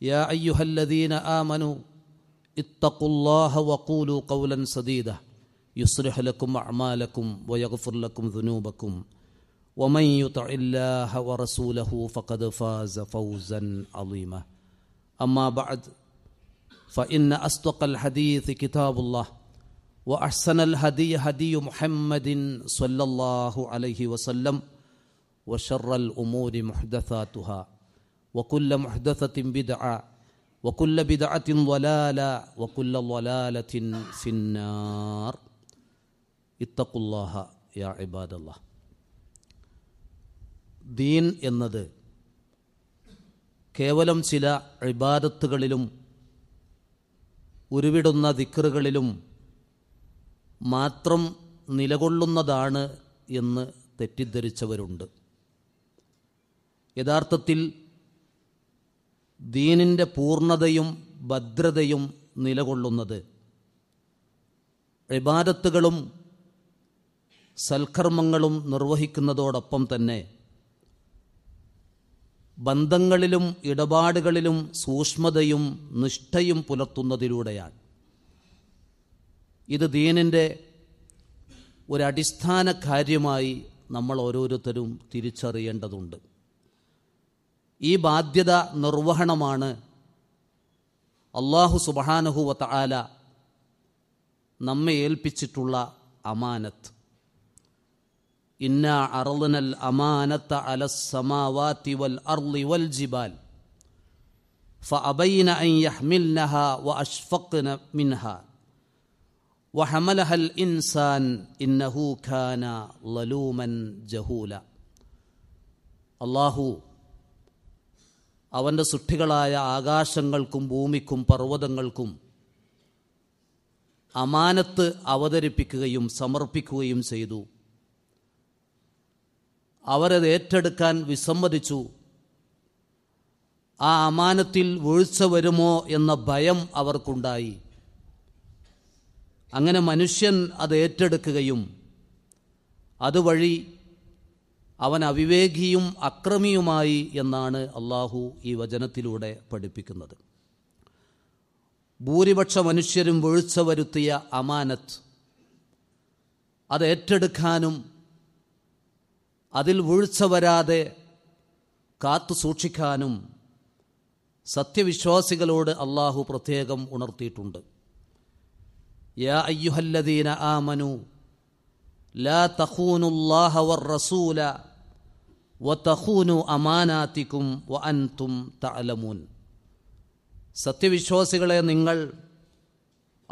يا ايها الذين امنوا اتقوا الله وقولوا قولا سديدا يصلح لكم اعمالكم ويغفر لكم ذنوبكم ومن يطع الله ورسوله فقد فاز فوزا عظيما اما بعد فان اصدق الحديث كتاب الله واحسن الهدي هدي محمد صلى الله عليه وسلم وشر الامور محدثاتها وكل محدثة بدعة وكل بدعة ضلالة وكل ضلالة في النار ഇത്തഖു അല്ലാഹ യാ ഇബാദല്ല ദീൻ എന്നത് കേവലം ചില ഇബാദത്തുകളിലും ഉരുവിടുന്ന ദിക്കറുകളിലും മാത്രം നിലകൊള്ളുന്നതാണ് എന്ന് തെറ്റിദ്ധരിച്ചവരുണ്ട് യഥാർത്ഥത്തിൽ ദീനിൻ്റെ പൂർണ്ണതയും ഭദ്രതയും നിലകൊള്ളുന്നത് ഇബാദത്തുകളും സൽക്കർമ്മങ്ങളും നിർവഹിക്കുന്നതോടൊപ്പം തന്നെ ബന്ധങ്ങളിലും ഇടപാടുകളിലും സൂക്ഷ്മതയും നിഷ്ഠയും പുലർത്തുന്നതിലൂടെയാണ് ഇത് ദീനിൻ്റെ ഒരടിസ്ഥാന കാര്യമായി നമ്മൾ ഓരോരുത്തരും തിരിച്ചറിയേണ്ടതുണ്ട് ഈ ബാധ്യത നിർവഹണമാണ് അള്ളാഹു സുബഹാനഹുവ തആല നമ്മെ ഏൽപ്പിച്ചിട്ടുള്ള അമാനത്ത് ഇന്ന അറലനൽ അമാനത്ത അലസമാവാത്തി വൽ അർലി വൽ ജിബാൽ فأبين أن يحملنها وأشفقن منها وحملها الإنسان إنه كان ظلوما جهولا അള്ളാഹു അവൻ്റെ സൃഷ്ടികളായ ആകാശങ്ങൾക്കും ഭൂമിക്കും പർവ്വതങ്ങൾക്കും അമാനത്ത് അവതരിപ്പിക്കുകയും സമർപ്പിക്കുകയും ചെയ്തു അവരത് ഏറ്റെടുക്കാൻ വിസമ്മതിച്ചു ആ അമാനത്തിൽ വീഴ്ച വരുമോ എന്ന ഭയം അവർക്കുണ്ടായി അങ്ങനെ മനുഷ്യൻ അത് ഏറ്റെടുക്കുകയും അതുവഴി അവൻ അവിവേകിയും അക്രമിയുമായി എന്നാണ് അള്ളാഹു ഈ വചനത്തിലൂടെ പഠിപ്പിക്കുന്നത് ഭൂരിപക്ഷ മനുഷ്യരും വീഴ്ച വരുത്തിയ അമാനത്ത് അത് ഏറ്റെടുക്കാനും അതിൽ വീഴ്ച വരാതെ കാത്തു സൂക്ഷിക്കാനും സത്യവിശ്വാസികളോട് അള്ളാഹു പ്രത്യേകം ഉണർത്തിയിട്ടുണ്ട് യാ അയ്യുഹല്ലദീന ആമനു ലാ തഹൂനുല്ലാഹ വർ റസൂല വത്തഹൂനു അമാനാത്തിക്കും വ തും തലമൂൻ സത്യവിശ്വാസികളെ നിങ്ങൾ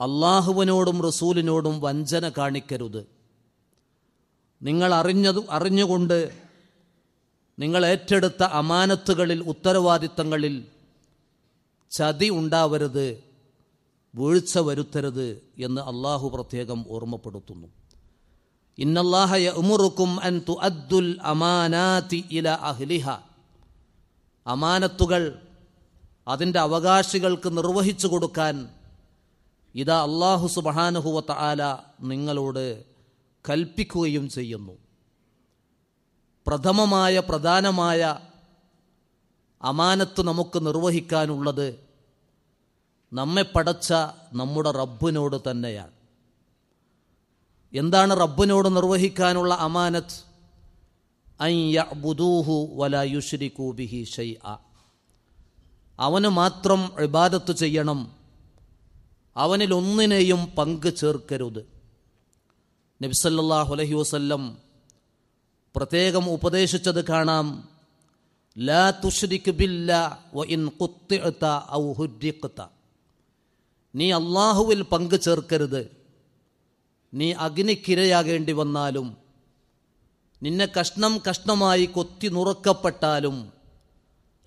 അള്ളാഹുവിനോടും റസൂലിനോടും വഞ്ചന കാണിക്കരുത് നിങ്ങൾ അറിഞ്ഞതു അറിഞ്ഞുകൊണ്ട് നിങ്ങൾ ഏറ്റെടുത്ത അമാനത്തുകളിൽ ഉത്തരവാദിത്തങ്ങളിൽ ചതി ഉണ്ടാവരുത് വീഴ്ച വരുത്തരുത് എന്ന് അള്ളാഹു പ്രത്യേകം ഓർമ്മപ്പെടുത്തുന്നു അൻ അമാനത്തുകൾ അതിൻ്റെ അവകാശികൾക്ക് നിർവഹിച്ചു കൊടുക്കാൻ ഇതാ അള്ളാഹു സുബഹാനഹുവത്ത ആല നിങ്ങളോട് കൽപ്പിക്കുകയും ചെയ്യുന്നു പ്രഥമമായ പ്രധാനമായ അമാനത്ത് നമുക്ക് നിർവഹിക്കാനുള്ളത് നമ്മെ പടച്ച നമ്മുടെ റബ്ബിനോട് തന്നെയാണ് എന്താണ് റബ്ബിനോട് നിർവഹിക്കാനുള്ള അമാനത്ത് ഐ യബുദൂഹു വല യുശ്രി കൂബിഹി ഷൈ അവന് മാത്രം ഇബാദത്ത് ചെയ്യണം അവനിൽ ഒന്നിനെയും പങ്ക് ചേർക്കരുത് നബ്സല്ലാഹു അലഹി വസ്ല്ലം പ്രത്യേകം ഉപദേശിച്ചത് കാണാം ലാ തുഷ്രിക് ബില്ല വ ഇൻ കുത്തിഅത്ത ഔ നീ അള്ളാഹുവിൽ പങ്ക് ചേർക്കരുത് നീ അഗ്നിക്കിരയാകേണ്ടി വന്നാലും നിന്നെ കഷ്ണം കഷ്ണമായി കൊത്തി നുറക്കപ്പെട്ടാലും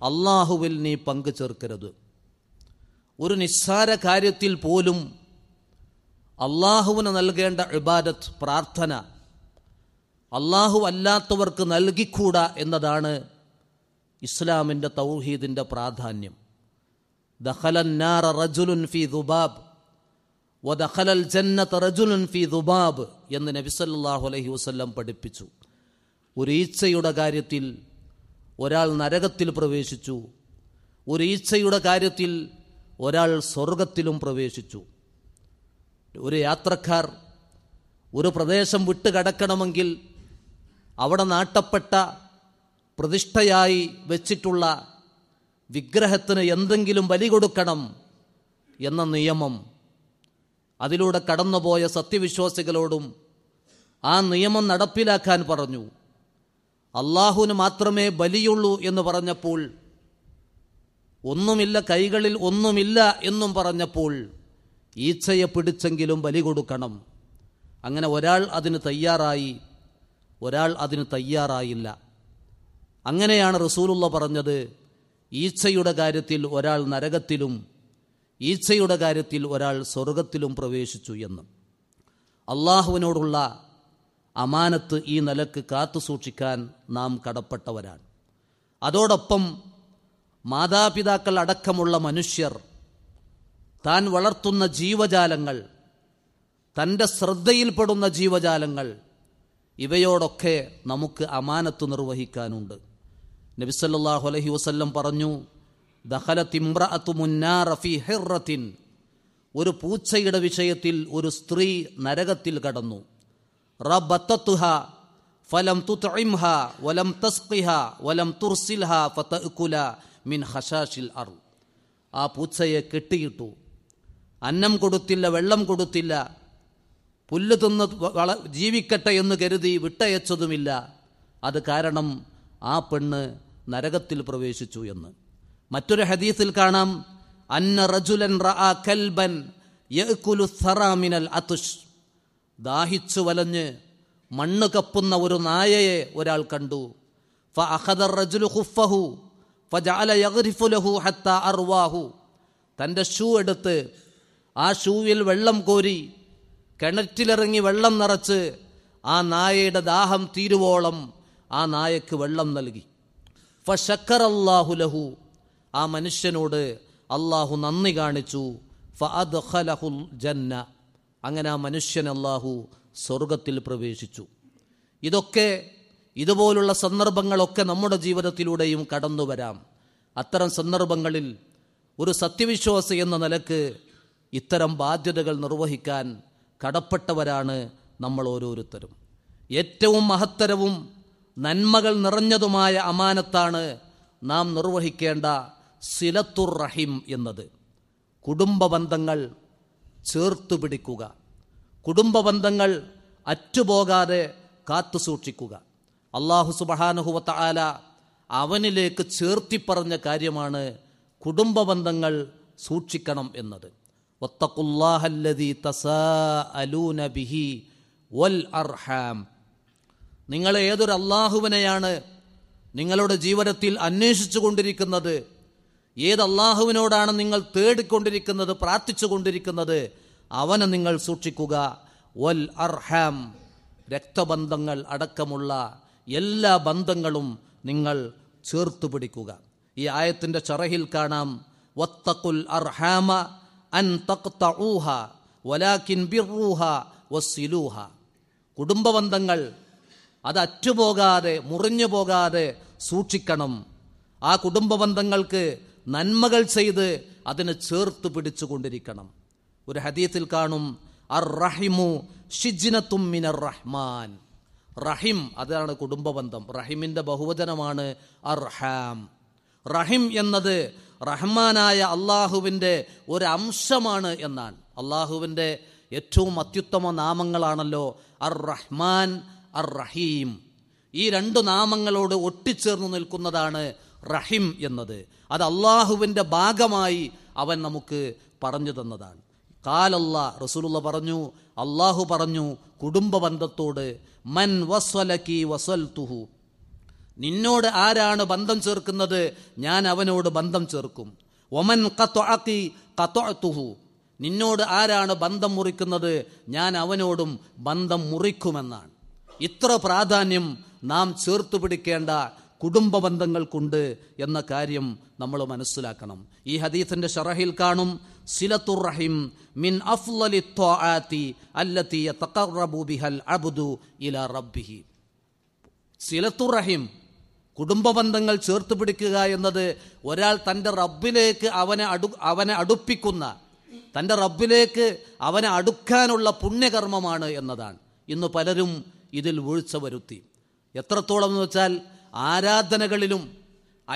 അള്ളാഹുവിൽ നീ പങ്കു ചേർക്കരുത് ഒരു നിസ്സാര കാര്യത്തിൽ പോലും അള്ളാഹുവിന് നൽകേണ്ട ഇബാദത്ത് പ്രാർത്ഥന അള്ളാഹു അല്ലാത്തവർക്ക് നൽകിക്കൂടാ എന്നതാണ് ഇസ്ലാമിൻ്റെ തൗഹീദിൻ്റെ പ്രാധാന്യം ദഹലന്നാറ റജുലുൻ ഫി ദുബാബ് വദഖലൽ ജന്നത്ത് റജുലുൻ എന്ന് നബിസല്ലാഹു അലഹി വസ്ല്ലം പഠിപ്പിച്ചു ഒരു ഈച്ചയുടെ കാര്യത്തിൽ ഒരാൾ നരകത്തിൽ പ്രവേശിച്ചു ഒരു ഈച്ചയുടെ കാര്യത്തിൽ ഒരാൾ സ്വർഗത്തിലും പ്രവേശിച്ചു ഒരു യാത്രക്കാർ ഒരു പ്രദേശം വിട്ട് കടക്കണമെങ്കിൽ അവിടെ നാട്ടപ്പെട്ട പ്രതിഷ്ഠയായി വച്ചിട്ടുള്ള വിഗ്രഹത്തിന് എന്തെങ്കിലും ബലി കൊടുക്കണം എന്ന നിയമം അതിലൂടെ കടന്നുപോയ സത്യവിശ്വാസികളോടും ആ നിയമം നടപ്പിലാക്കാൻ പറഞ്ഞു അള്ളാഹുവിന് മാത്രമേ ബലിയുള്ളൂ എന്ന് പറഞ്ഞപ്പോൾ ഒന്നുമില്ല കൈകളിൽ ഒന്നുമില്ല എന്നും പറഞ്ഞപ്പോൾ ഈച്ചയെ പിടിച്ചെങ്കിലും ബലി കൊടുക്കണം അങ്ങനെ ഒരാൾ അതിന് തയ്യാറായി ഒരാൾ അതിന് തയ്യാറായില്ല അങ്ങനെയാണ് റസൂലുള്ള പറഞ്ഞത് ഈച്ചയുടെ കാര്യത്തിൽ ഒരാൾ നരകത്തിലും ഈച്ചയുടെ കാര്യത്തിൽ ഒരാൾ സ്വർഗത്തിലും പ്രവേശിച്ചു എന്ന് അള്ളാഹുവിനോടുള്ള അമാനത്ത് ഈ നിലക്ക് കാത്തു സൂക്ഷിക്കാൻ നാം കടപ്പെട്ടവരാണ് അതോടൊപ്പം മാതാപിതാക്കൾ അടക്കമുള്ള മനുഷ്യർ താൻ വളർത്തുന്ന ജീവജാലങ്ങൾ തൻ്റെ ശ്രദ്ധയിൽപ്പെടുന്ന ജീവജാലങ്ങൾ ഇവയോടൊക്കെ നമുക്ക് അമാനത്ത് നിർവഹിക്കാനുണ്ട് നബിസല്ലാഹു അലഹി വസ്ല്ലം പറഞ്ഞു ദഹലത്തിമ്രഅത്തുമുന്നാറഫിഹിറത്തിൻ ഒരു പൂച്ചയുടെ വിഷയത്തിൽ ഒരു സ്ത്രീ നരകത്തിൽ കടന്നു റബത്തത്തുഹ ഫലം തുത്ഇംഹ വലം തസ്ഖിഹ വലം തുർസിൽഹ ഫതഅ്കുല മിൻ ഹഷാഷിൽ അർ ആ പൂച്ചയെ കെട്ടിയിട്ടു അന്നം കൊടുത്തില്ല വെള്ളം കൊടുത്തില്ല പുല്ല് തിന്ന് വള ജീവിക്കട്ടെ എന്ന് കരുതി വിട്ടയച്ചതുമില്ല അത് കാരണം ആ പെണ്ണ് നരകത്തിൽ പ്രവേശിച്ചു എന്ന് മറ്റൊരു ഹദീസിൽ കാണാം അന്ന റജുലൻ റഅ കൽബൻ യഅകുലു സറാമിനൽ അതുഷ് ദാഹിച്ചു വലഞ്ഞ് മണ്ണ് കപ്പുന്ന ഒരു നായയെ ഒരാൾ കണ്ടു ഫ റജുലു ഖുഫഹു ഫജഅല ലഹു ഹത്ത അർവാഹു തൻ്റെ ഷൂ എടുത്ത് ആ ഷൂവിൽ വെള്ളം കോരി കിണറ്റിലിറങ്ങി വെള്ളം നിറച്ച് ആ നായയുടെ ദാഹം തീരുവോളം ആ നായക്ക് വെള്ളം നൽകി ഫ ലഹു ആ മനുഷ്യനോട് അള്ളാഹു നന്ദി കാണിച്ചു ഫഅദ്ഖലഹുൽ ജന്ന അങ്ങനെ ആ മനുഷ്യൻ അള്ളാഹു സ്വർഗത്തിൽ പ്രവേശിച്ചു ഇതൊക്കെ ഇതുപോലുള്ള സന്ദർഭങ്ങളൊക്കെ നമ്മുടെ ജീവിതത്തിലൂടെയും കടന്നു വരാം അത്തരം സന്ദർഭങ്ങളിൽ ഒരു സത്യവിശ്വാസി എന്ന നിലക്ക് ഇത്തരം ബാധ്യതകൾ നിർവഹിക്കാൻ കടപ്പെട്ടവരാണ് നമ്മൾ ഓരോരുത്തരും ഏറ്റവും മഹത്തരവും നന്മകൾ നിറഞ്ഞതുമായ അമാനത്താണ് നാം നിർവഹിക്കേണ്ട സിലത്തുർ റഹിം എന്നത് കുടുംബബന്ധങ്ങൾ ചേർത്തു പിടിക്കുക കുടുംബബന്ധങ്ങൾ അറ്റുപോകാതെ കാത്തു സൂക്ഷിക്കുക അള്ളാഹു സുബാനുഹുവത്ത ആല അവനിലേക്ക് ചേർത്തിപ്പറഞ്ഞ കാര്യമാണ് കുടുംബബന്ധങ്ങൾ സൂക്ഷിക്കണം എന്നത് ബിഹി വൽ അർഹാം നിങ്ങൾ ഏതൊരു അള്ളാഹുവിനെയാണ് നിങ്ങളുടെ ജീവിതത്തിൽ അന്വേഷിച്ചു കൊണ്ടിരിക്കുന്നത് ഏത് അള്ളാഹുവിനോടാണ് നിങ്ങൾ തേടിക്കൊണ്ടിരിക്കുന്നത് പ്രാർത്ഥിച്ചു കൊണ്ടിരിക്കുന്നത് അവനെ നിങ്ങൾ സൂക്ഷിക്കുക വൽ അർഹാം രക്തബന്ധങ്ങൾ അടക്കമുള്ള എല്ലാ ബന്ധങ്ങളും നിങ്ങൾ ചേർത്ത് പിടിക്കുക ഈ ആയത്തിൻ്റെ ചറഹിൽ കാണാം വത്തക്കുൽ അർഹാമ അൻ തക്തഊഹ വലാക്കിൻ ബിർറൂഹ വസിലൂഹ കുടുംബബന്ധങ്ങൾ അത് അറ്റുപോകാതെ മുറിഞ്ഞു പോകാതെ സൂക്ഷിക്കണം ആ കുടുംബബന്ധങ്ങൾക്ക് നന്മകൾ ചെയ്ത് അതിനെ ചേർത്ത് പിടിച്ചുകൊണ്ടിരിക്കണം ഒരു ഹദീത്തിൽ കാണും അർ റഹിമു ഷിജിനത്തും മിനർ റഹ്മാൻ റഹിം അതാണ് കുടുംബബന്ധം റഹിമിന്റെ ബഹുവചനമാണ് അർഹാം റഹിം എന്നത് റഹ്മാനായ അള്ളാഹുവിൻ്റെ ഒരു അംശമാണ് എന്നാണ് അള്ളാഹുവിൻ്റെ ഏറ്റവും അത്യുത്തമ നാമങ്ങളാണല്ലോ അർ റഹ്മാൻ അർ റഹീം ഈ രണ്ടു നാമങ്ങളോട് ഒട്ടിച്ചേർന്ന് നിൽക്കുന്നതാണ് റഹിം എന്നത് അത് അള്ളാഹുവിൻ്റെ ഭാഗമായി അവൻ നമുക്ക് പറഞ്ഞു തന്നതാണ് കാലല്ല റസൂലുള്ള പറഞ്ഞു അള്ളാഹു പറഞ്ഞു കുടുംബ ബന്ധത്തോട് മൻ വസ്വലക്കി വസ്വൽ തുഹു നിന്നോട് ആരാണ് ബന്ധം ചേർക്കുന്നത് ഞാൻ അവനോട് ബന്ധം ചേർക്കും ഒമൻ കത്തൊഴക്കി കത്തൊഴത്തുഹു നിന്നോട് ആരാണ് ബന്ധം മുറിക്കുന്നത് ഞാൻ അവനോടും ബന്ധം മുറിക്കുമെന്നാണ് ഇത്ര പ്രാധാന്യം നാം ചേർത്തുപിടിക്കേണ്ട പിടിക്കേണ്ട കുടുംബ ബന്ധങ്ങൾക്കുണ്ട് എന്ന കാര്യം നമ്മൾ മനസ്സിലാക്കണം ഈ ഹദീഫിന്റെ ഷറഹിൽ കാണും സിലത്തുർ റഹിം മിൻ ബിഹൽ അബ്ദു റബ്ബിഹി സിലത്തുർ റഹിം കുടുംബ ബന്ധങ്ങൾ ചേർത്ത് പിടിക്കുക എന്നത് ഒരാൾ തൻ്റെ റബ്ബിലേക്ക് അവനെ അടു അവനെ അടുപ്പിക്കുന്ന തൻ്റെ റബ്ബിലേക്ക് അവനെ അടുക്കാനുള്ള പുണ്യകർമ്മമാണ് എന്നതാണ് ഇന്ന് പലരും ഇതിൽ വീഴ്ച വരുത്തി എത്രത്തോളം എന്ന് വെച്ചാൽ ആരാധനകളിലും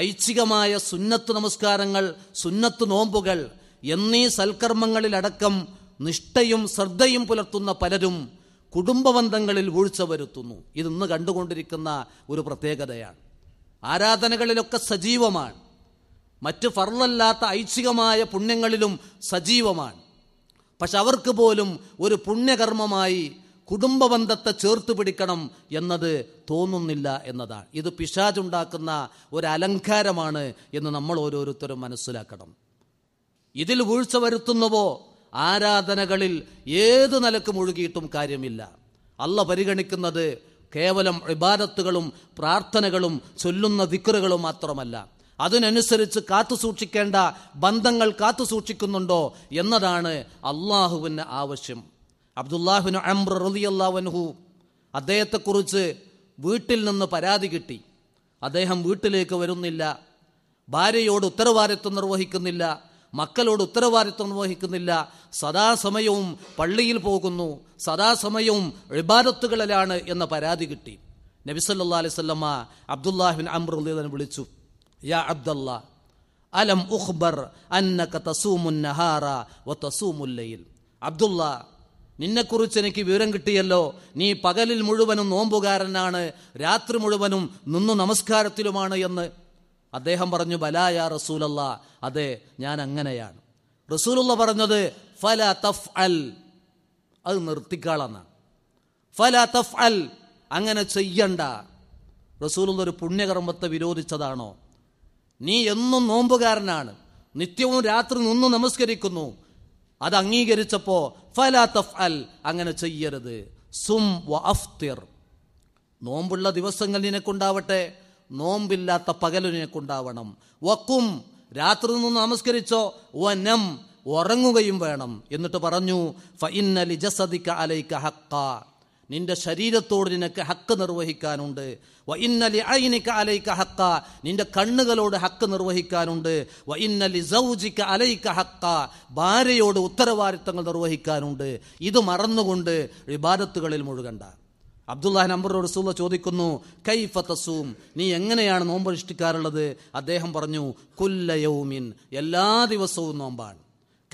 ഐച്ഛികമായ സുന്നത്ത് നമസ്കാരങ്ങൾ സുന്നത്ത് നോമ്പുകൾ എന്നീ സൽക്കർമ്മങ്ങളിലടക്കം നിഷ്ഠയും ശ്രദ്ധയും പുലർത്തുന്ന പലരും കുടുംബബന്ധങ്ങളിൽ വീഴ്ച വരുത്തുന്നു ഇതിന്ന് കണ്ടുകൊണ്ടിരിക്കുന്ന ഒരു പ്രത്യേകതയാണ് ആരാധനകളിലൊക്കെ സജീവമാണ് മറ്റ് ഫർളല്ലാത്ത ഐച്ഛികമായ പുണ്യങ്ങളിലും സജീവമാണ് പക്ഷെ അവർക്ക് പോലും ഒരു പുണ്യകർമ്മമായി കുടുംബബന്ധത്തെ ചേർത്ത് പിടിക്കണം എന്നത് തോന്നുന്നില്ല എന്നതാണ് ഇത് പിശാജുണ്ടാക്കുന്ന ഒരു അലങ്കാരമാണ് എന്ന് നമ്മൾ ഓരോരുത്തരും മനസ്സിലാക്കണം ഇതിൽ വീഴ്ച വരുത്തുന്നവോ ആരാധനകളിൽ ഏത് നിലക്ക് മുഴുകിയിട്ടും കാര്യമില്ല അല്ല പരിഗണിക്കുന്നത് കേവലം ഇബാദത്തുകളും പ്രാർത്ഥനകളും ചൊല്ലുന്ന ദിക്കറുകളും മാത്രമല്ല അതിനനുസരിച്ച് കാത്തു സൂക്ഷിക്കേണ്ട ബന്ധങ്ങൾ കാത്തു സൂക്ഷിക്കുന്നുണ്ടോ എന്നതാണ് അള്ളാഹുവിൻ്റെ ആവശ്യം അബ്ദുല്ലാഹുനു അംർ റലിയല്ലാവൻഹു അദ്ദേഹത്തെക്കുറിച്ച് വീട്ടിൽ നിന്ന് പരാതി കിട്ടി അദ്ദേഹം വീട്ടിലേക്ക് വരുന്നില്ല ഭാര്യയോട് ഉത്തരവാദിത്വം നിർവഹിക്കുന്നില്ല മക്കളോട് ഉത്തരവാദിത്വം നിർവഹിക്കുന്നില്ല സദാസമയവും പള്ളിയിൽ പോകുന്നു സദാസമയവും ഇബാദത്തുകളിലാണ് എന്ന പരാതി കിട്ടി നബിസല്ലാ അലൈവല്ലമ്മ അബ്ദുല്ലാഹുൻ അമ്രുദ്ദീനെ വിളിച്ചു യാ അബ്ദല്ല അലം ഉഹ്ബർ അന്നക തസൂമുന്നഹാറ വ തസൂമുല്ലയിൽ അബ്ദുല്ല നിന്നെക്കുറിച്ച് എനിക്ക് വിവരം കിട്ടിയല്ലോ നീ പകലിൽ മുഴുവനും നോമ്പുകാരനാണ് രാത്രി മുഴുവനും നിന്നു നമസ്കാരത്തിലുമാണ് എന്ന് അദ്ദേഹം പറഞ്ഞു ബലായ റസൂലല്ല അതെ ഞാൻ അങ്ങനെയാണ് റസൂലുള്ള പറഞ്ഞത് ഫല തഫ് അൽ അത് നിർത്തിക്കാളെന്നാണ് ഫല തഫ് അൽ അങ്ങനെ ചെയ്യണ്ട റസൂലുള്ള ഒരു പുണ്യകർമ്മത്തെ വിരോധിച്ചതാണോ നീ എന്നും നോമ്പുകാരനാണ് നിത്യവും രാത്രി നിന്നു നമസ്കരിക്കുന്നു അത് അംഗീകരിച്ചപ്പോൾ തഫ് അൽ അങ്ങനെ ചെയ്യരുത് സും അഫ്തിർ നോമ്പുള്ള ദിവസങ്ങൾ നിനക്കുണ്ടാവട്ടെ നോമ്പില്ലാത്ത പകലു നിനക്കുണ്ടാവണം വക്കും രാത്രി നിന്ന് നമസ്കരിച്ചോ വനം ഉറങ്ങുകയും വേണം എന്നിട്ട് പറഞ്ഞു ഫ ജസദിക്ക അലൈക്ക നിന്റെ ശരീരത്തോട് നിനക്ക് ഹക്ക് നിർവഹിക്കാനുണ്ട് വ ഇന്നലി അയിനിക്ക് അലൈക്ക ഹക്ക നിന്റെ കണ്ണുകളോട് ഹക്ക് നിർവഹിക്കാനുണ്ട് വ ഇന്നലി സൗജിക്ക് അലൈക്ക ഹക്ക ഭാര്യയോട് ഉത്തരവാദിത്തങ്ങൾ നിർവഹിക്കാനുണ്ട് ഇത് മറന്നുകൊണ്ട് വിവാദത്തുകളിൽ മുഴുകണ്ട അബ്ദുല്ലാഹി നമ്പർ റസൂല ചോദിക്കുന്നു കൈഫ തസൂം നീ എങ്ങനെയാണ് നോമ്പ് അനുഷ്ഠിക്കാറുള്ളത് അദ്ദേഹം പറഞ്ഞു കുല്ലയോമിൻ എല്ലാ ദിവസവും നോമ്പാണ്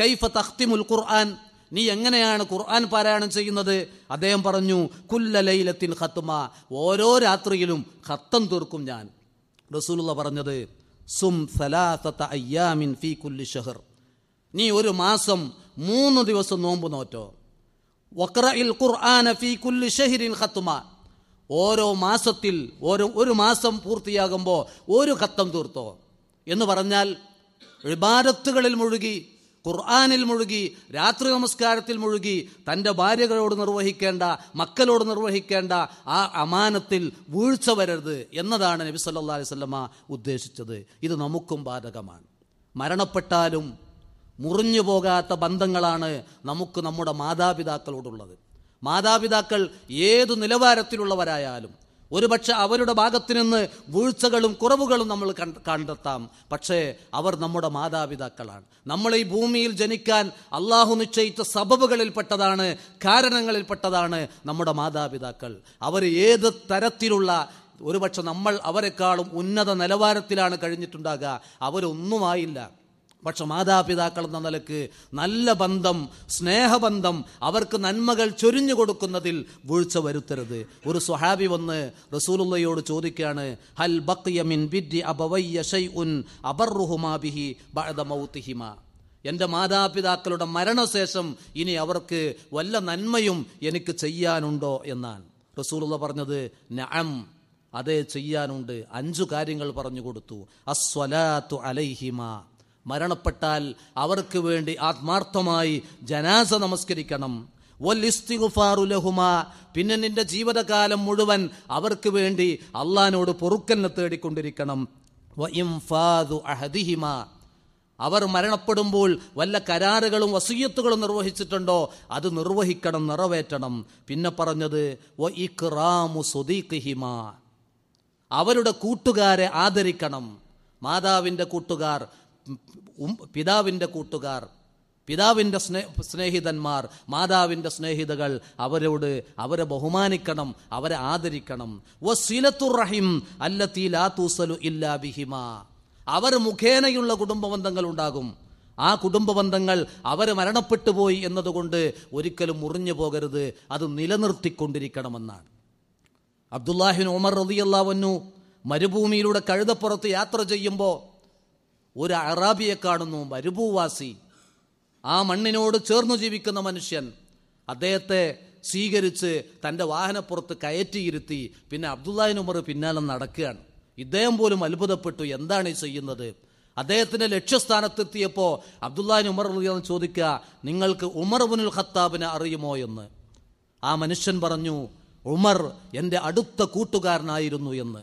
കൈഫ തഖ്തിമുൽ ഖുർആൻ നീ എങ്ങനെയാണ് ഖുർആൻ പാരായണം ചെയ്യുന്നത് അദ്ദേഹം പറഞ്ഞു കുല്ല ലൈലത്തിൻ ഖത്തുമ ഓരോ രാത്രിയിലും ഖത്തം തീർക്കും ഞാൻ റസൂലുള്ള പറഞ്ഞത് സും സലാസത്ത അയ്യാമിൻ ഫി കുല്ലി ഷഹർ നീ ഒരു മാസം മൂന്ന് ദിവസം നോമ്പ് നോറ്റോ വക്രഇൽ ഖുർആന ഫി കുല്ലി ഷഹിരിൻ ഖത്തുമ ഓരോ മാസത്തിൽ ഓരോ ഒരു മാസം പൂർത്തിയാകുമ്പോൾ ഒരു ഖത്തം തീർത്തോ എന്ന് പറഞ്ഞാൽ ഇബാദത്തുകളിൽ മുഴുകി ഖുർആാനിൽ മുഴുകി രാത്രി നമസ്കാരത്തിൽ മുഴുകി തൻ്റെ ഭാര്യകളോട് നിർവഹിക്കേണ്ട മക്കളോട് നിർവഹിക്കേണ്ട ആ അമാനത്തിൽ വീഴ്ച വരരുത് എന്നതാണ് നബി സല്ലാ അലൈവല്ലമ്മ ഉദ്ദേശിച്ചത് ഇത് നമുക്കും ബാധകമാണ് മരണപ്പെട്ടാലും മുറിഞ്ഞു പോകാത്ത ബന്ധങ്ങളാണ് നമുക്ക് നമ്മുടെ മാതാപിതാക്കളോടുള്ളത് മാതാപിതാക്കൾ ഏതു നിലവാരത്തിലുള്ളവരായാലും ഒരുപക്ഷെ അവരുടെ ഭാഗത്തു നിന്ന് വീഴ്ചകളും കുറവുകളും നമ്മൾ കണ്ടെത്താം പക്ഷേ അവർ നമ്മുടെ മാതാപിതാക്കളാണ് നമ്മൾ ഈ ഭൂമിയിൽ ജനിക്കാൻ അള്ളാഹു നിശ്ചയിച്ച സബബുകളിൽപ്പെട്ടതാണ് കാരണങ്ങളിൽപ്പെട്ടതാണ് നമ്മുടെ മാതാപിതാക്കൾ അവർ ഏത് തരത്തിലുള്ള ഒരുപക്ഷെ നമ്മൾ അവരെക്കാളും ഉന്നത നിലവാരത്തിലാണ് കഴിഞ്ഞിട്ടുണ്ടാകുക അവരൊന്നുമായില്ല പക്ഷെ മാതാപിതാക്കൾ എന്ന നിലക്ക് നല്ല ബന്ധം സ്നേഹബന്ധം അവർക്ക് നന്മകൾ ചൊരിഞ്ഞു കൊടുക്കുന്നതിൽ വീഴ്ച വരുത്തരുത് ഒരു സ്വഹാബി വന്ന് റസൂലുള്ളയോട് ചോദിക്കുകയാണ് ഹൽ ബക്കിയമിൻ ബിദ്ദി അബവയ്യ ഷൈ ഉൻ അബർറുഹുമാബിഹി ബഴദമൗത്തിഹിമ എൻ്റെ മാതാപിതാക്കളുടെ മരണശേഷം ഇനി അവർക്ക് വല്ല നന്മയും എനിക്ക് ചെയ്യാനുണ്ടോ എന്നാണ് റസൂലുള്ള പറഞ്ഞത് നഅം അതേ ചെയ്യാനുണ്ട് അഞ്ചു കാര്യങ്ങൾ പറഞ്ഞു കൊടുത്തു അസ്വലാത്തു അലൈഹിമ മരണപ്പെട്ടാൽ അവർക്ക് വേണ്ടി ആത്മാർത്ഥമായി ജനാസ നമസ്കരിക്കണം ലഹുമ പിന്നെ നിന്റെ ജീവിതകാലം മുഴുവൻ അവർക്ക് വേണ്ടി അള്ളഹാനോട് പൊറുക്കന്നെ തേടിക്കൊണ്ടിരിക്കണം അഹദിഹിമാ അവർ മരണപ്പെടുമ്പോൾ വല്ല കരാറുകളും വസൂയത്തുകളും നിർവഹിച്ചിട്ടുണ്ടോ അത് നിർവഹിക്കണം നിറവേറ്റണം പിന്നെ പറഞ്ഞത് അവരുടെ കൂട്ടുകാരെ ആദരിക്കണം മാതാവിൻ്റെ കൂട്ടുകാർ പിതാവിൻ്റെ കൂട്ടുകാർ പിതാവിൻ്റെ സ്നേ സ്നേഹിതന്മാർ മാതാവിൻ്റെ സ്നേഹിതകൾ അവരോട് അവരെ ബഹുമാനിക്കണം അവരെ ആദരിക്കണം വസീലത്തുറഹിം അല്ലത്തി തൂസലു ഇല്ലാ ബിഹിമ അവർ മുഖേനയുള്ള കുടുംബ ബന്ധങ്ങൾ ഉണ്ടാകും ആ കുടുംബ ബന്ധങ്ങൾ അവർ മരണപ്പെട്ടു പോയി എന്നതുകൊണ്ട് ഒരിക്കലും മുറിഞ്ഞു പോകരുത് അത് നിലനിർത്തിക്കൊണ്ടിരിക്കണമെന്നാണ് അബ്ദുല്ലാഹിൻ ഉമർ വന്നു മരുഭൂമിയിലൂടെ കഴുതപ്പുറത്ത് യാത്ര ചെയ്യുമ്പോൾ ഒരു അറാബിയെ കാണുന്നു മരുഭൂവാസി ആ മണ്ണിനോട് ചേർന്നു ജീവിക്കുന്ന മനുഷ്യൻ അദ്ദേഹത്തെ സ്വീകരിച്ച് തൻ്റെ വാഹനപ്പുറത്ത് കയറ്റിയിരുത്തി പിന്നെ അബ്ദുല്ലാഹിൻ ഉമർ പിന്നാലെ നടക്കുകയാണ് ഇദ്ദേഹം പോലും അത്ഭുതപ്പെട്ടു എന്താണ് ഈ ചെയ്യുന്നത് അദ്ദേഹത്തിൻ്റെ ലക്ഷ്യസ്ഥാനത്തെത്തിയപ്പോൾ അബ്ദുല്ലാഹിൻ ഉമർ ചോദിക്കുക നിങ്ങൾക്ക് ഉമർ ബുനുൽ ഖത്താബിനെ അറിയുമോ എന്ന് ആ മനുഷ്യൻ പറഞ്ഞു ഉമർ എൻ്റെ അടുത്ത കൂട്ടുകാരനായിരുന്നു എന്ന്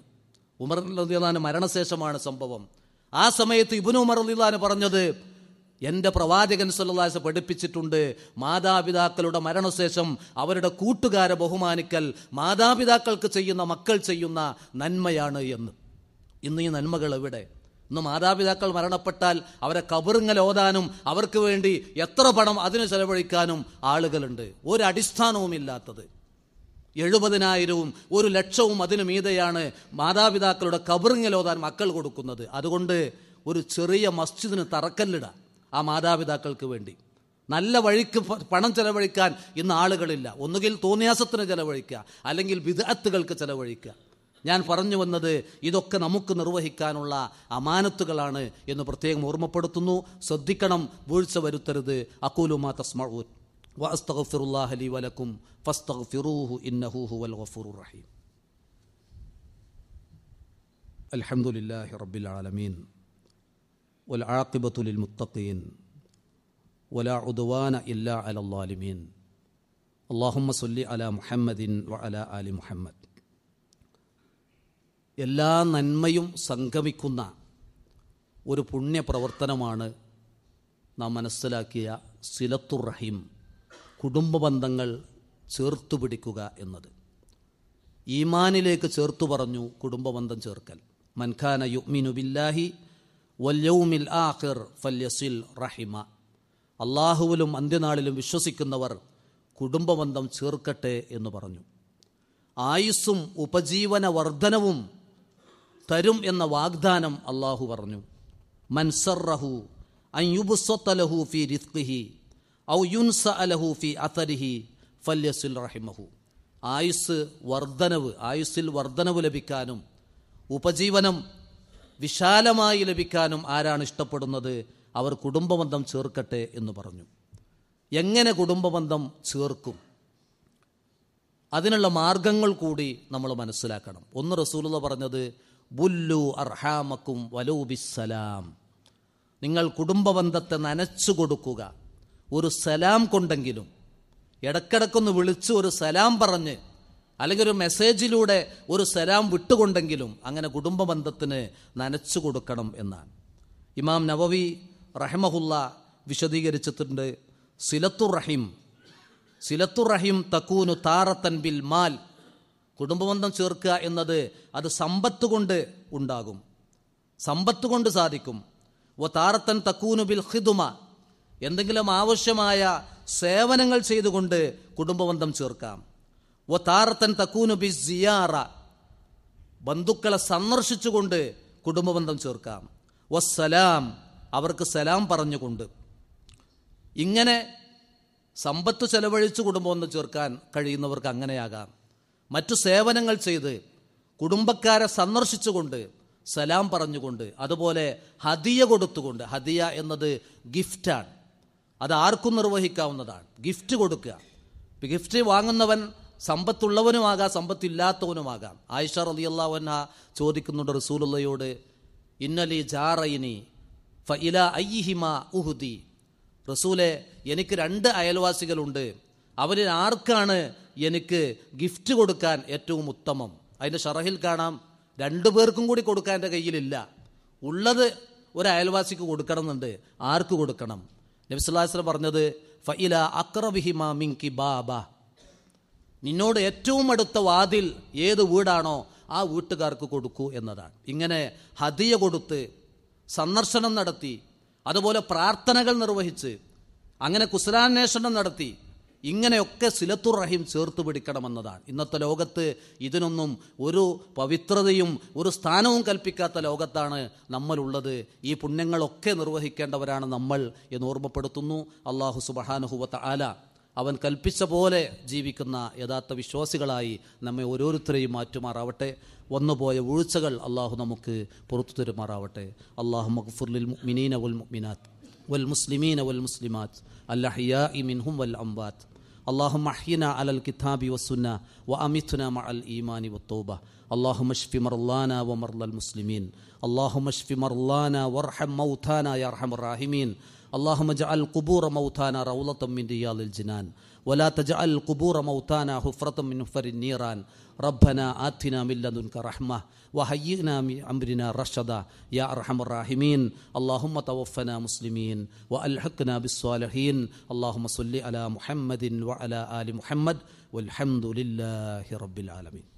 ഉമർ റതിയാൻ മരണശേഷമാണ് സംഭവം ആ സമയത്ത് ഇബുനു മറലില്ലാന്ന് പറഞ്ഞത് എൻ്റെ പ്രവാചകൻ സല്ലാസ് പഠിപ്പിച്ചിട്ടുണ്ട് മാതാപിതാക്കളുടെ മരണശേഷം അവരുടെ കൂട്ടുകാരെ ബഹുമാനിക്കൽ മാതാപിതാക്കൾക്ക് ചെയ്യുന്ന മക്കൾ ചെയ്യുന്ന നന്മയാണ് എന്ന് ഇന്ന് ഈ നന്മകൾ എവിടെ ഇന്ന് മാതാപിതാക്കൾ മരണപ്പെട്ടാൽ അവരെ കബറുങ്ങൽ ഓതാനും അവർക്ക് വേണ്ടി എത്ര പണം അതിന് ചെലവഴിക്കാനും ആളുകളുണ്ട് ഒരു ഇല്ലാത്തത് എഴുപതിനായിരവും ഒരു ലക്ഷവും അതിനു മീതെയാണ് മാതാപിതാക്കളുടെ കബറിങ്ങലോതാൻ മക്കൾ കൊടുക്കുന്നത് അതുകൊണ്ട് ഒരു ചെറിയ മസ്ജിദിന് തറക്കല്ലിട ആ മാതാപിതാക്കൾക്ക് വേണ്ടി നല്ല വഴിക്ക് പണം ചെലവഴിക്കാൻ ഇന്ന് ആളുകളില്ല ഒന്നുകിൽ തോന്നിയാസത്തിന് ചെലവഴിക്കുക അല്ലെങ്കിൽ വിദഗ്ധത്തുകൾക്ക് ചെലവഴിക്കുക ഞാൻ പറഞ്ഞു വന്നത് ഇതൊക്കെ നമുക്ക് നിർവഹിക്കാനുള്ള അമാനത്തുകളാണ് എന്ന് പ്രത്യേകം ഓർമ്മപ്പെടുത്തുന്നു ശ്രദ്ധിക്കണം വീഴ്ച വരുത്തരുത് അക്കൂലുമാ തസ്മഊൻ واستغفر الله لي ولكم فاستغفروه انه هو الغفور الرحيم الحمد لله رب العالمين والعاقبه للمتقين ولا عدوان الا على الظالمين اللهم صل على محمد وعلى ال محمد എല്ലാ നന്മയും സംഗമിക്കുന്ന ഒരു പുണ്യപ്രവർത്തനമാണ് നാം മനസ്സിലാക്കിയ സിലത്തുറഹീം കുടുംബ ബന്ധങ്ങൾ ചേർത്തു പിടിക്കുക എന്നത് ഈമാനിലേക്ക് ചേർത്തു പറഞ്ഞു കുടുംബബന്ധം ചേർക്കൽ മൻഖാന യുഗ്മിനു ബില്ലാഹി വല്യവുമിൽ ആഖിർ ഫല്യസിൽ റഹിമ അള്ളാഹുവിലും അന്ത്യനാളിലും വിശ്വസിക്കുന്നവർ കുടുംബബന്ധം ചേർക്കട്ടെ എന്ന് പറഞ്ഞു ആയുസ്സും ഉപജീവന വർധനവും തരും എന്ന വാഗ്ദാനം അള്ളാഹു പറഞ്ഞു മൻസറഹു അയ്യുബുസ്വത്തലഹു ഫി റിസ്ഖിഹി ഔ അലഹു റഹിമഹു ആയുസ് വർധനവ് ആയുസ്സിൽ വർധനവ് ലഭിക്കാനും ഉപജീവനം വിശാലമായി ലഭിക്കാനും ആരാണ് ഇഷ്ടപ്പെടുന്നത് അവർ കുടുംബബന്ധം ചേർക്കട്ടെ എന്ന് പറഞ്ഞു എങ്ങനെ കുടുംബബന്ധം ചേർക്കും അതിനുള്ള മാർഗങ്ങൾ കൂടി നമ്മൾ മനസ്സിലാക്കണം ഒന്ന് റസൂലുള്ള പറഞ്ഞത് ബുല്ലു അർഹാമക്കും വലൂബിസലാം നിങ്ങൾ കുടുംബബന്ധത്തെ നനച്ചു കൊടുക്കുക ഒരു സലാം കൊണ്ടെങ്കിലും ഇടക്കിടക്കൊന്ന് വിളിച്ച് ഒരു സലാം പറഞ്ഞ് അല്ലെങ്കിൽ ഒരു മെസ്സേജിലൂടെ ഒരു സലാം വിട്ടുകൊണ്ടെങ്കിലും അങ്ങനെ കുടുംബ ബന്ധത്തിന് നനച്ചു കൊടുക്കണം എന്നാണ് ഇമാം നവവി റഹമഹുല്ല വിശദീകരിച്ചിട്ടുണ്ട് സിലത്തു റഹീം തക്കൂനു താറത്തൻ ബിൽ മാൽ കുടുംബബന്ധം ചേർക്കുക എന്നത് അത് സമ്പത്ത് കൊണ്ട് ഉണ്ടാകും സമ്പത്ത് കൊണ്ട് സാധിക്കും ഓ താറത്തൻ തക്കൂനു ബിൽ ഹിദുമ എന്തെങ്കിലും ആവശ്യമായ സേവനങ്ങൾ ചെയ്തുകൊണ്ട് കുടുംബബന്ധം ചേർക്കാം ഒ താരത്തൻ ബി സിയാറ ബന്ധുക്കളെ സന്ദർശിച്ചുകൊണ്ട് കുടുംബബന്ധം ചേർക്കാം ഒ സലാം അവർക്ക് സലാം പറഞ്ഞുകൊണ്ട് ഇങ്ങനെ സമ്പത്ത് ചെലവഴിച്ച് കുടുംബബന്ധം ചേർക്കാൻ കഴിയുന്നവർക്ക് അങ്ങനെയാകാം മറ്റു സേവനങ്ങൾ ചെയ്ത് കുടുംബക്കാരെ സന്ദർശിച്ചുകൊണ്ട് സലാം പറഞ്ഞുകൊണ്ട് അതുപോലെ ഹദിയ കൊടുത്തുകൊണ്ട് ഹദിയ എന്നത് ഗിഫ്റ്റാണ് അത് ആർക്കും നിർവഹിക്കാവുന്നതാണ് ഗിഫ്റ്റ് കൊടുക്കുക ഗിഫ്റ്റ് വാങ്ങുന്നവൻ സമ്പത്തുള്ളവനുമാകാം സമ്പത്തില്ലാത്തവനുമാകാം ആയിഷ റലി അള്ളാഹുന ചോദിക്കുന്നുണ്ട് റസൂലുള്ളയോട് ഇന്നലി ജാറയിനി ഫ ഇല അയ്യിഹിമ ഉഹുദി റസൂലെ എനിക്ക് രണ്ട് അയൽവാസികളുണ്ട് അവരിൽ ആർക്കാണ് എനിക്ക് ഗിഫ്റ്റ് കൊടുക്കാൻ ഏറ്റവും ഉത്തമം അതിൻ്റെ ഷറഹിൽ കാണാം രണ്ടു പേർക്കും കൂടി കൊടുക്കാൻ എൻ്റെ കയ്യിലില്ല ഉള്ളത് ഒരു അയൽവാസിക്ക് കൊടുക്കണം എന്നുണ്ട് ആർക്ക് കൊടുക്കണം നബിസ്വല്ലാസ്ലം പറഞ്ഞത് ഫഇല അക്രബിഹിമ മിങ്കി ബാബ നിന്നോട് ഏറ്റവും അടുത്ത വാതിൽ ഏത് വീടാണോ ആ വീട്ടുകാർക്ക് കൊടുക്കൂ എന്നതാണ് ഇങ്ങനെ ഹദിയ കൊടുത്ത് സന്ദർശനം നടത്തി അതുപോലെ പ്രാർത്ഥനകൾ നിർവഹിച്ച് അങ്ങനെ കുസലാന്വേഷണം നടത്തി ഇങ്ങനെയൊക്കെ സിലത്തുർ റഹീം ചേർത്ത് പിടിക്കണമെന്നതാണ് ഇന്നത്തെ ലോകത്ത് ഇതിനൊന്നും ഒരു പവിത്രതയും ഒരു സ്ഥാനവും കൽപ്പിക്കാത്ത ലോകത്താണ് നമ്മളുള്ളത് ഈ പുണ്യങ്ങളൊക്കെ നിർവഹിക്കേണ്ടവരാണ് നമ്മൾ എന്ന് ഓർമ്മപ്പെടുത്തുന്നു അള്ളാഹു സുബഹാനുഹുവത്ത ആല അവൻ കൽപ്പിച്ച പോലെ ജീവിക്കുന്ന യഥാർത്ഥ വിശ്വാസികളായി നമ്മെ ഓരോരുത്തരെയും മാറ്റുമാറാവട്ടെ വന്നുപോയ വീഴ്ചകൾ അള്ളാഹു നമുക്ക് പുറത്തു തരുമാറാവട്ടെ അള്ളാഹു മഖ്ഫുർലിൽ മുഅ്മിനീന വൽ والمسلمين والمسلمات الأحياء منهم والأموات اللهم احينا على الكتاب والسنة وأمتنا مع الإيمان والتوبة اللهم اشف مرلانا ومرضى المسلمين اللهم اشف مرلانا وارحم موتانا يا أرحم الراحمين اللهم اجعل قبور موتانا روضة من رياض الجنان ولا تجعل قبور موتانا حفرة من حفر النيران ربنا آتنا من لدنك رحمة وهيئنا من أمرنا رشدا يا أرحم الراحمين اللهم توفنا مسلمين وألحقنا بالصالحين اللهم صل على محمد وعلى آل محمد والحمد لله رب العالمين